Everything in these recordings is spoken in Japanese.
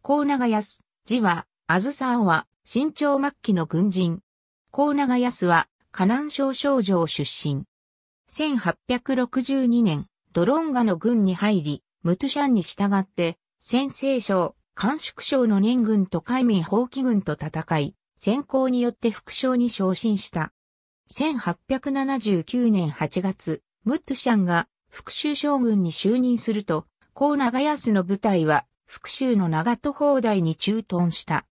高長康、字は、あずさあは、新朝末期の軍人。高長康は、河南省少城出身。1862年、ドロンガの軍に入り、ムトシャンに従って、先制省、監宿省の年軍と海民放棄軍と戦い、先行によって副将に昇進した。1879年8月、ムトシャンが副州将軍に就任すると、高長康の部隊は福州の長戸砲台に駐屯した。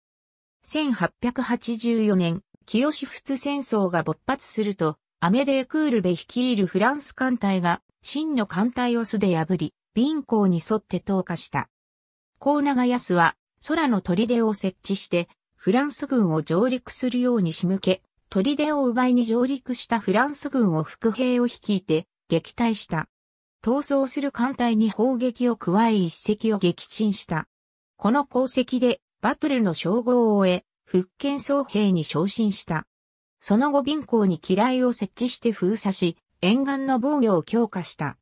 1884年、清仏戦争が勃発すると、アメデー・クールベ率いるフランス艦隊が、真の艦隊を素で破り、貧港に沿って投下した。高長安は、空の砦を設置して、フランス軍を上陸するように仕向け、砦を奪いに上陸したフランス軍を副兵を率いて、撃退した。逃走する艦隊に砲撃を加え一隻を撃沈した。この功績でバトルの称号を得、福建総兵に昇進した。その後便港に機雷を設置して封鎖し、沿岸の防御を強化した。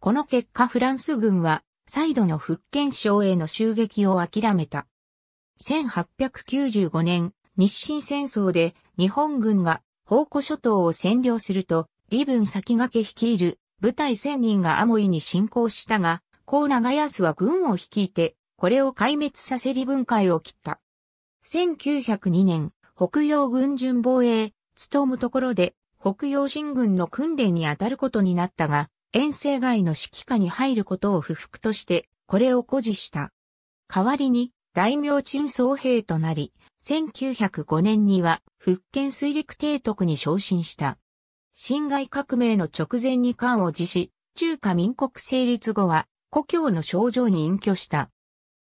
この結果フランス軍は、再度の福建省への襲撃を諦めた。1895年、日清戦争で日本軍が宝庫諸島を占領すると、ブン先駆け率いる部隊1000人がアモイに侵攻したが、コナガヤスは軍を率いて、これを壊滅させり分解を切った。1902年、北洋軍巡防衛、務むところで、北洋新軍の訓練に当たることになったが、遠征外の指揮下に入ることを不服として、これを誇示した。代わりに、大名陳総兵となり、1905年には、福建水陸提督に昇進した。辛亥革命の直前に官を辞し、中華民国成立後は、故郷の症状に隠居した。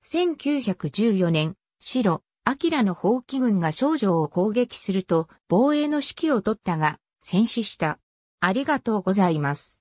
1914年、白、明の法規軍が少女を攻撃すると、防衛の指揮を取ったが、戦死した。ありがとうございます。